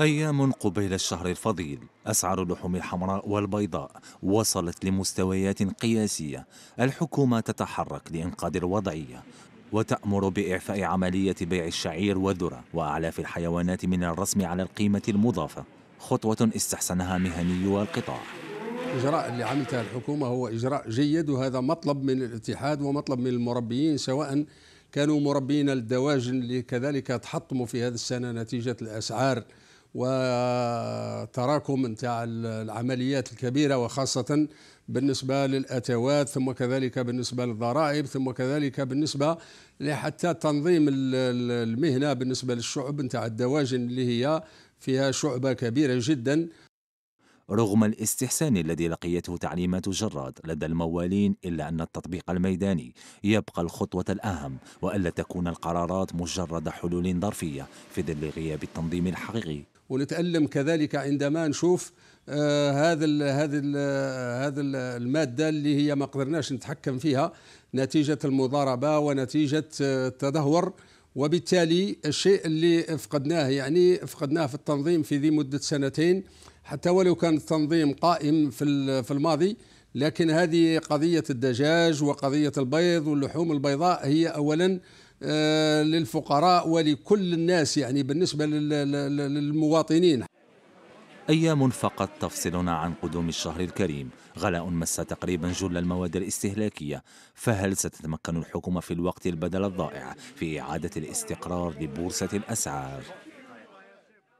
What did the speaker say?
أيام قبيل الشهر الفضيل أسعار اللحوم الحمراء والبيضاء وصلت لمستويات قياسية الحكومة تتحرك لإنقاذ الوضعية وتأمر بإعفاء عملية بيع الشعير والذرة وأعلاف الحيوانات من الرسم على القيمة المضافة خطوة استحسنها مهنيو القطاع الإجراء اللي عملته الحكومة هو إجراء جيد وهذا مطلب من الاتحاد ومطلب من المربيين سواء كانوا مربين الدواجن اللي كذلك تحطموا في هذه السنة نتيجة الأسعار وتراكم نتاع العمليات الكبيرة وخاصة بالنسبة للأتوات ثم كذلك بالنسبة للضرائب ثم كذلك بالنسبة لحتى تنظيم المهنة بالنسبة للشعب نتاع الدواجن اللي هي فيها شعبة كبيرة جدا رغم الاستحسان الذي لقيته تعليمات جراد لدى الموالين إلا أن التطبيق الميداني يبقى الخطوة الأهم وألا تكون القرارات مجرد حلول ظرفية في ظل غياب التنظيم الحقيقي ونتألم كذلك عندما نشوف آه، هذا هذا هذا الماده اللي هي ما قدرناش نتحكم فيها نتيجه المضاربه ونتيجه آه، التدهور وبالتالي الشيء اللي فقدناه يعني فقدناه في التنظيم في ذي مده سنتين حتى ولو كان التنظيم قائم في في الماضي لكن هذه قضيه الدجاج وقضيه البيض واللحوم البيضاء هي اولا آه، للفقراء ولكل الناس يعني بالنسبة للمواطنين أيام فقط تفصلنا عن قدوم الشهر الكريم غلاء مس تقريبا جل المواد الاستهلاكية فهل ستتمكن الحكومة في الوقت البدل الضائع في إعادة الاستقرار لبورصة الأسعار؟